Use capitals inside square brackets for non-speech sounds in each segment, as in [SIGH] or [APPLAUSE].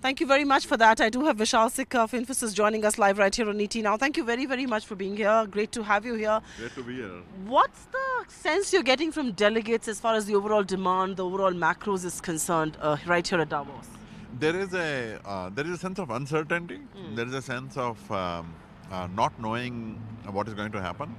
Thank you very much for that. I do have Vishal Sikka of Infosys joining us live right here on ET Now. Thank you very, very much for being here. Great to have you here. Great to be here. What's the sense you're getting from delegates as far as the overall demand, the overall macros is concerned uh, right here at Davos? There is a, uh, there is a sense of uncertainty. Mm. There is a sense of um, uh, not knowing what is going to happen.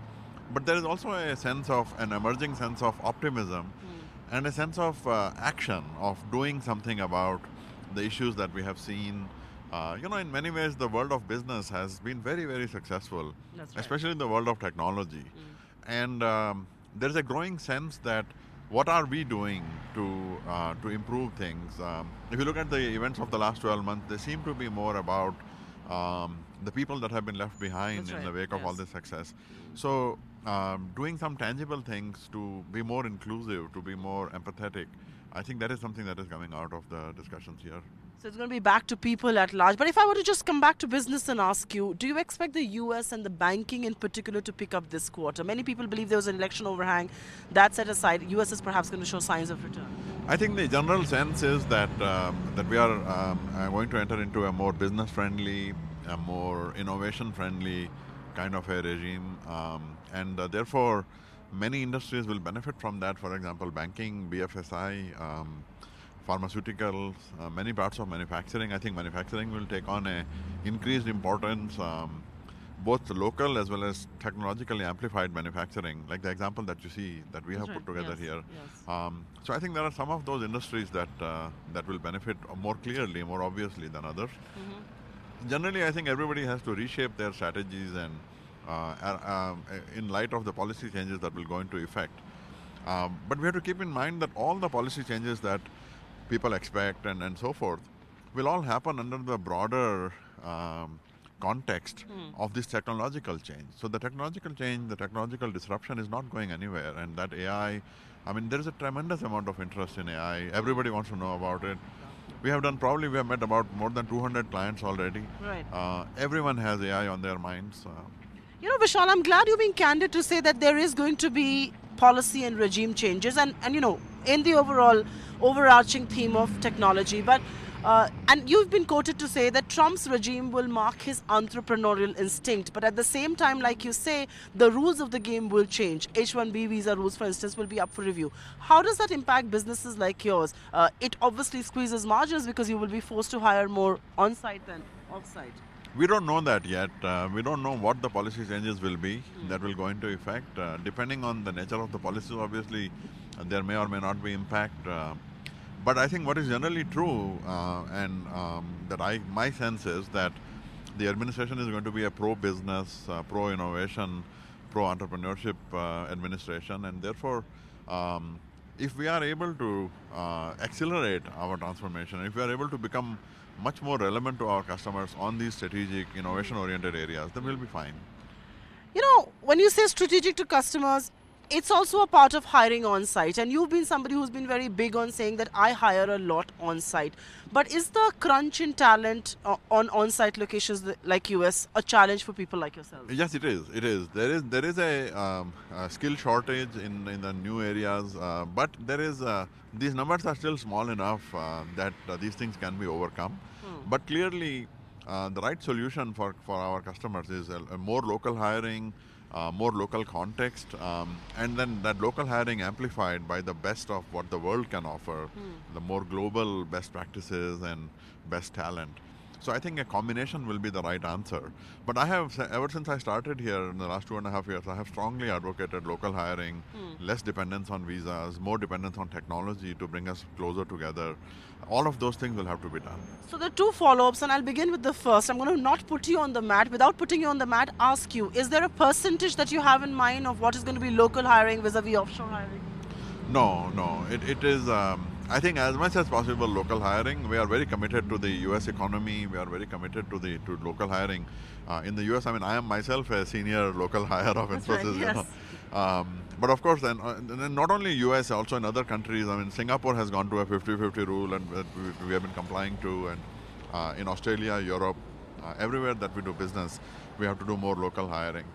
But there is also a sense of an emerging sense of optimism mm. and a sense of uh, action, of doing something about – the issues that we have seen. Uh, you know, in many ways, the world of business has been very, very successful, right. especially in the world of technology. Mm. And um, there's a growing sense that what are we doing to uh, to improve things? Um, if you look at the events of the last 12 months, they seem to be more about um, the people that have been left behind That's in right. the wake yes. of all this success. So, um, doing some tangible things to be more inclusive, to be more empathetic. I think that is something that is coming out of the discussions here. So it's going to be back to people at large. But if I were to just come back to business and ask you, do you expect the US and the banking in particular to pick up this quarter? Many people believe there was an election overhang. That set aside, US is perhaps going to show signs of return. I think the general sense is that um, that we are um, uh, going to enter into a more business-friendly, a more innovation-friendly kind of a regime, um, and uh, therefore Many industries will benefit from that. For example, banking, BFSI, um, pharmaceuticals, uh, many parts of manufacturing. I think manufacturing will take on a increased importance, um, both local as well as technologically amplified manufacturing, like the example that you see that we That's have right. put together yes, here. Yes. Um, so I think there are some of those industries that uh, that will benefit more clearly, more obviously than others. Mm-hmm. Generally, I think everybody has to reshape their strategies and uh, um, in light of the policy changes that will go into effect. Um, but we have to keep in mind that all the policy changes that people expect and, and so forth will all happen under the broader um, context mm. of this technological change. So the technological change, the technological disruption is not going anywhere, and that AI. I mean, there is a tremendous amount of interest in AI. Everybody wants to know about it. We have done probably we have met about more than 200 clients already. Right. Uh, everyone has AI on their minds. Uh, you know, Vishal, I'm glad you have been candid to say that there is going to be policy and regime changes, and, and you know, in the overall overarching theme of technology. But uh, and you've been quoted to say that Trump's regime will mark his entrepreneurial instinct, but at the same time, like you say, the rules of the game will change. H-1B visa rules, for instance, will be up for review. How does that impact businesses like yours? Uh, it obviously squeezes margins because you will be forced to hire more on-site than off-site. We don't know that yet. Uh, we don't know what the policy changes will be that will go into effect. Uh, depending on the nature of the policies, obviously, uh, there may or may not be impact. Uh, but I think what is generally true, uh, and um, that I my sense is that the administration is going to be a pro-business, uh, pro-innovation, pro-entrepreneurship administration, and therefore. Um, if we are able to accelerate our transformation, if we are able to become much more relevant to our customers on these strategic innovation oriented areas, then we'll be fine. You know, when you say strategic to customers, it's also a part of hiring on site and you've been somebody who's been very big on saying that i hire a lot on site but is the crunch in talent uh, on on site locations like us a challenge for people like yourself yes it is it is there is there is a, um, a skill shortage in in the new areas uh, but there is uh, these numbers are still small enough uh, that uh, these things can be overcome hmm. but clearly uh, the right solution for for our customers is a, a more local hiring uh, more local context, um, and then that local hiring amplified by the best of what the world can offer, mm. the more global best practices and best talent. So I think a combination will be the right answer. But I have, ever since I started here in the last two and a half years, I have strongly advocated local hiring, mm. less dependence on visas, more dependence on technology to bring us closer together. All of those things will have to be done. So the two follow ups, and I'll begin with the first. I'm going to not put you on the mat. Without putting you on the mat, ask you is there a percentage that you have in mind of what is going to be local hiring vis a vis offshore hiring? No, no. It, it is. Um, I think as much as possible local hiring. We are very committed to the U.S. economy. We are very committed to the to local hiring. Uh, in the U.S., I mean, I am myself a senior local [LAUGHS] hire of That's Infosys. Right, yes. you know. um, but of course, then, uh, then, not only U.S., also in other countries. I mean, Singapore has gone to a 50-50 rule, and we, we have been complying to. And uh, in Australia, Europe, uh, everywhere that we do business, we have to do more local hiring.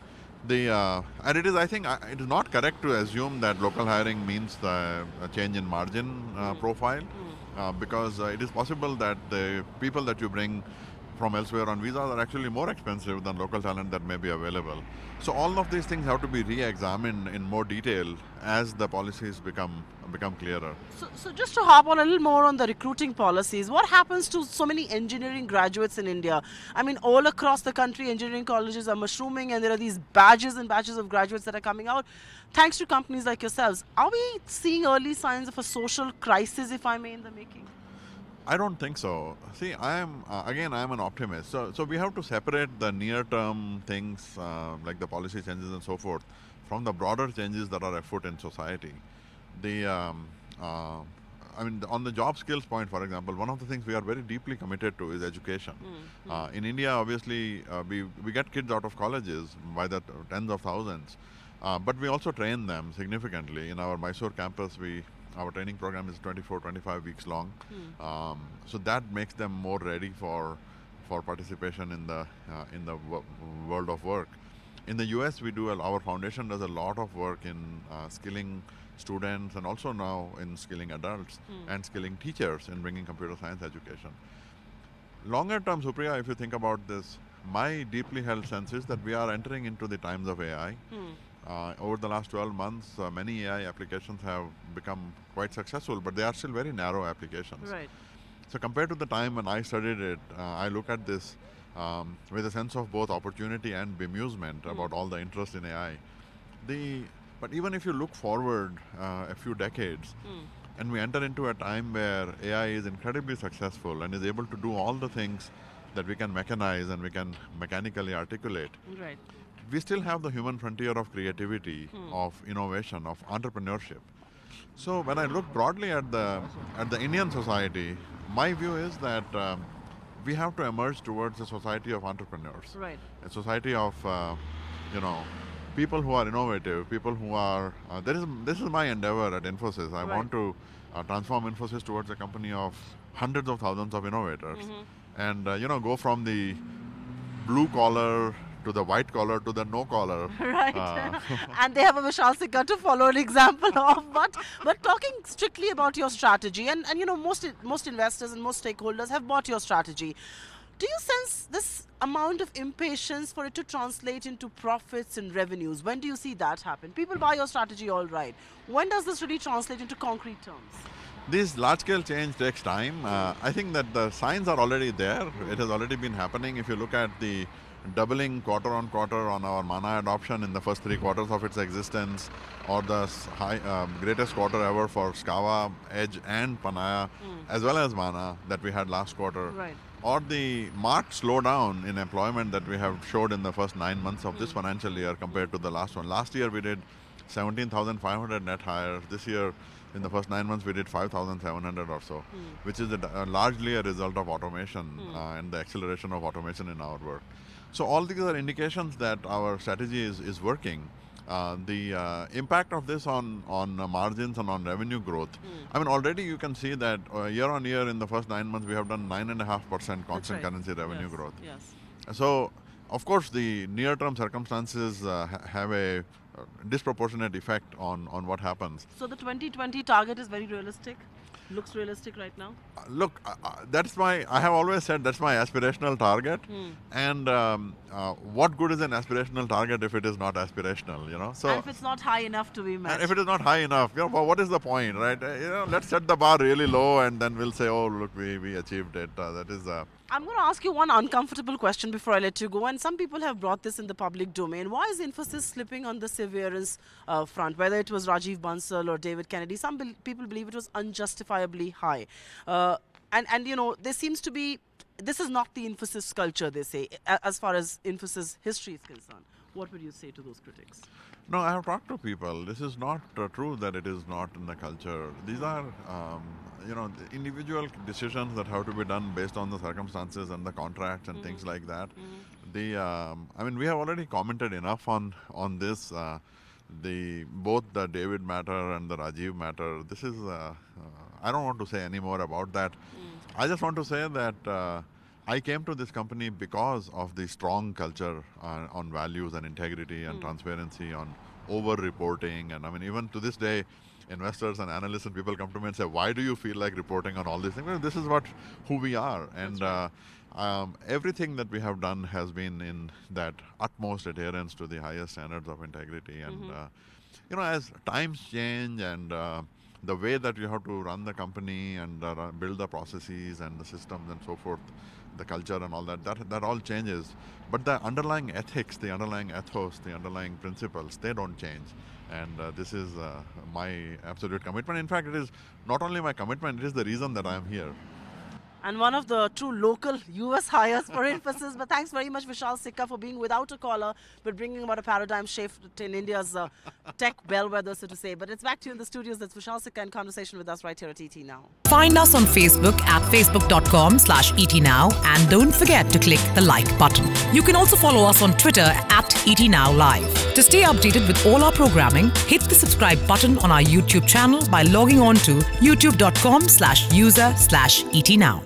The uh, and it is, I think, uh, it is not correct to assume that local hiring means the, a change in margin uh, mm. profile, mm. because uh, it is possible that the people that you bring from elsewhere on visas are actually more expensive than local talent that may be available. So all of these things have to be re-examined in more detail as the policies become become clearer. So, so just to hop on a little more on the recruiting policies, what happens to so many engineering graduates in India? I mean, all across the country, engineering colleges are mushrooming, and there are these badges and batches of graduates that are coming out, thanks to companies like yourselves. Are we seeing early signs of a social crisis, if I may, in the making? I don't think so. See, I am uh, again, I am an optimist. So, so we have to separate the near-term things uh, like the policy changes and so forth from the broader changes that are afoot in society. The, um, uh, I mean, on the job skills point, for example, one of the things we are very deeply committed to is education. Mm-hmm. Uh, in India, obviously, uh, we we get kids out of colleges by the tens of thousands. Uh, but we also train them significantly. In our Mysore campus, we our training program is 24 25 weeks long mm. um, so that makes them more ready for for participation in the uh, in the w- world of work in the us we do our foundation does a lot of work in uh, skilling students and also now in skilling adults mm. and skilling teachers in bringing computer science education longer term supriya if you think about this my deeply held sense is that we are entering into the times of ai mm. Uh, over the last 12 months, uh, many AI applications have become quite successful, but they are still very narrow applications. Right. So compared to the time when I studied it, uh, I look at this um, with a sense of both opportunity and bemusement mm. about all the interest in AI. The but even if you look forward uh, a few decades, mm. and we enter into a time where AI is incredibly successful and is able to do all the things that we can mechanize and we can mechanically articulate. Right we still have the human frontier of creativity, hmm. of innovation, of entrepreneurship. So when I look broadly at the at the Indian society, my view is that um, we have to emerge towards a society of entrepreneurs, right. a society of uh, you know people who are innovative, people who are uh, there is this is my endeavor at Infosys. I right. want to uh, transform Infosys towards a company of hundreds of thousands of innovators, mm -hmm. and uh, you know go from the blue collar to the white collar to the no collar. [LAUGHS] Right. Uh, [LAUGHS] and they have a Vishal Sikka to follow an example [LAUGHS] of. But but talking strictly about your strategy, and, and you know, most most investors and most stakeholders have bought your strategy. Do you sense this amount of impatience for it to translate into profits and revenues? When do you see that happen? People buy your strategy all right. When does this really translate into concrete terms? This large-scale change takes time. Uh, I think that the signs are already there. It has already been happening. If you look at the doubling quarter on quarter on our mana adoption in the first three quarters of its existence, or the high, uh, greatest quarter ever for Skava, Edge, and Panaya, mm. as well as mana that we had last quarter. Right. Or the marked slowdown in employment that we have showed in the first nine months of mm. this hmm. financial year compared to the last one. Last year we did 17,500 net hires. This year, in the first nine months, we did 5,700 or so, mm. which is a, largely a result of automation hmm. uh, and the acceleration of automation in our work. So all these are indications that our strategy is, is working. Uh, the uh, impact of this on on uh, margins and on revenue growth. Mm. I mean, already you can see that uh, year on year in the first nine months we have done nine and a half percent constant right. currency revenue yes. growth. Yes. So, of course, the near term circumstances uh, have a uh, disproportionate effect on on what happens. So the 2020 target is very realistic looks realistic right now? Uh, look, uh, uh, that's my, I have always said that's my aspirational target. Hmm. And um, uh, what good is an aspirational target if it is not aspirational, you know? So and if it's not high enough to be met. if it is not high enough, you know, well, what is the point, right? Uh, you know, let's set the bar really low and then we'll say, oh, look, we, we achieved it. Uh, that is I'm going to ask you one uncomfortable question before I let you go. And some people have brought this in the public domain. Why is Infosys slipping on the severance uh, front? Whether it was Rajiv Bansal or David Kennedy, some be people believe it was unjustifiably high. Uh, and, and, you know, there seems to be, this is not the Infosys culture, they say, as far as Infosys history is concerned what would you say to those critics? No, I have talked to people. This is not uh, true that it is not in the culture. These are, um, you know, individual decisions that have to be done based on the circumstances and the contracts and mm-hmm. things like that. Mm-hmm. The, um, I mean, we have already commented enough on on this. Uh, the both the David matter and the Rajiv matter. This is, uh, uh I don't want to say any more about that. Mm. I just want to say that uh, I came to this company because of the strong culture uh, on values and integrity and mm. transparency on over reporting. And I mean, even to this day, investors and analysts and people come to me and say, "Why do you feel like reporting on all these things?" Well, this is what who we are, and right. uh, um, everything that we have done has been in that utmost adherence to the highest standards of integrity. And mm-hmm. uh, you know, as times change and uh, the way that you have to run the company and uh, build the processes and the systems and so forth the culture and all that, that, that all changes. But the underlying ethics, the underlying ethos, the underlying principles, they don't change. And uh, this is uh, my absolute commitment. In fact, it is not only my commitment, it is the reason that I am here and one of the true local US [LAUGHS] hires for Infosys. but thanks very much, Vishal Sikka, for being without a collar, but bringing about a paradigm shift in India's uh, tech bellwether, so to say. But it's back to you in the studios. That's Vishal Sikka in conversation with us right here at ET Now. Find us on Facebook at facebook.com slash etnow and don't forget to click the like button. You can also follow us on Twitter at etnowlive. To stay updated with all our programming, hit the subscribe button on our YouTube channel by logging on to youtube.com slash user slash etnow.